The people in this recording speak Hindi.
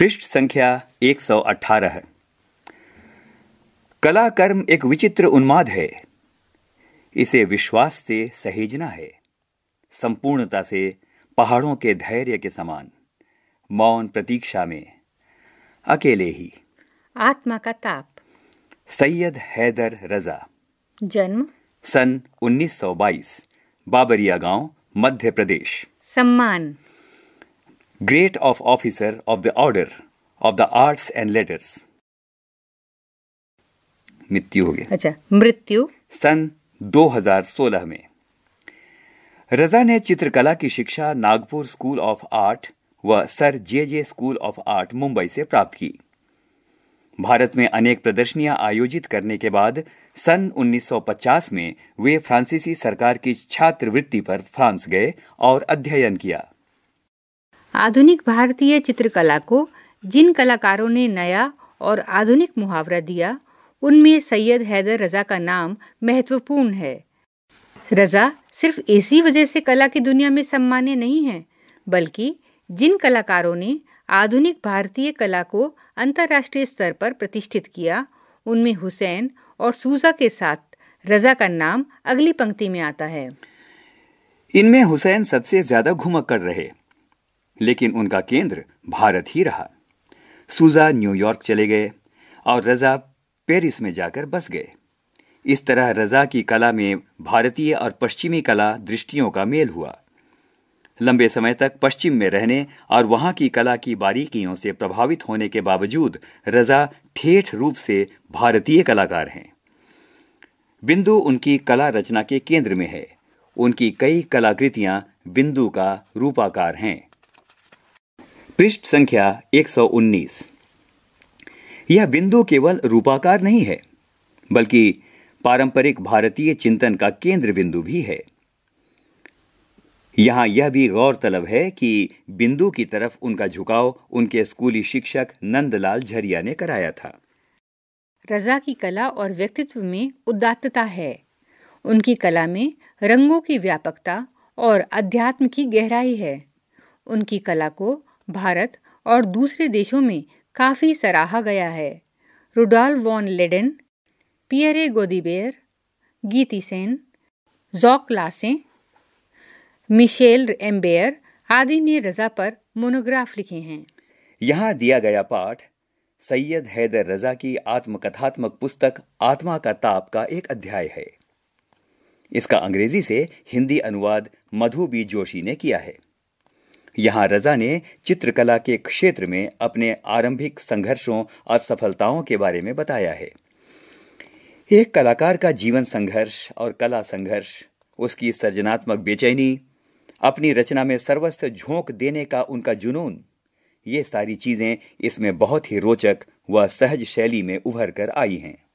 पृष्ठ संख्या 118 कला कर्म एक विचित्र उन्माद है इसे विश्वास से सहेजना है संपूर्णता से पहाड़ों के धैर्य के समान मौन प्रतीक्षा में अकेले ही आत्मा का ताप सैयद हैदर रजा जन्म सन 1922 बाबरिया गांव मध्य प्रदेश सम्मान great of officer of the order of the arts and letters मृत्यु हो गया अच्छा मृत्यु सन 2016 में रजा ने चित्रकला की शिक्षा नागपुर स्कूल ऑफ आर्ट व sir J J school of art Mumbai से प्राप्त की भारत में अनेक प्रदर्शनियां आयोजित करने के बाद सन 1950 में वे फ्रांसीसी सरकार की छात्रवृत्ति पर फ्रांस गए और अध्ययन किया आधुनिक भारतीय चित्रकला को जिन कलाकारों ने नया और आधुनिक मुहावरा दिया उनमें सैयद हैदर रज़ा का नाम महत्वपूर्ण है रज़ा सिर्फ इसी वजह से कला की दुनिया में सम्मान्य नहीं है बल्कि जिन कलाकारों ने आधुनिक भारतीय कला को अंतर्राष्ट्रीय स्तर पर प्रतिष्ठित किया उनमें हुसैन और सूजा के साथ रज़ा का नाम अगली पंक्ति में आता है इनमें हुसैन सबसे ज्यादा घुमक कर रहे लेकिन उनका केंद्र भारत ही रहा सूजा न्यूयॉर्क चले गए और रजा पेरिस में जाकर बस गए इस तरह रजा की कला में भारतीय और पश्चिमी कला दृष्टियों का मेल हुआ लंबे समय तक पश्चिम में रहने और वहां की कला की बारीकियों से प्रभावित होने के बावजूद रजा ठेठ रूप से भारतीय कलाकार हैं बिंदु उनकी कला रचना के केंद्र में है उनकी कई कलाकृतियां बिंदु का रूपाकार हैं पृष्ठ संख्या 119 यह बिंदु केवल रूपाकार नहीं है बल्कि पारंपरिक भारतीय चिंतन का केंद्र बिंदु भी है यहां यह भी गौरतलब है कि बिंदु की तरफ उनका झुकाव उनके स्कूली शिक्षक नंदलाल झरिया ने कराया था रजा की कला और व्यक्तित्व में उदात्तता है उनकी कला में रंगों की व्यापकता और अध्यात्म की गहराई है उनकी कला को भारत और दूसरे देशों में काफ़ी सराहा गया है Rudolf von Leyden Pierre Gaudibert Geeti Sen Jacques Lassaigne Michel Imbert आदि ने रजा पर मोनोग्राफ लिखे हैं यहाँ दिया गया पाठ सैयद हैदर रजा की आत्मकथात्मक पुस्तक आत्मा का ताप का एक अध्याय है इसका अंग्रेजी से हिंदी अनुवाद मधु बी जोशी ने किया है यहाँ रजा ने चित्रकला के क्षेत्र में अपने आरंभिक संघर्षों और सफलताओं के बारे में बताया है एक कलाकार का जीवन संघर्ष और कला संघर्ष उसकी सृजनात्मक बेचैनी अपनी रचना में सर्वस्व झोंक देने का उनका जुनून ये सारी चीजें इसमें बहुत ही रोचक व सहज शैली में उभर कर आई हैं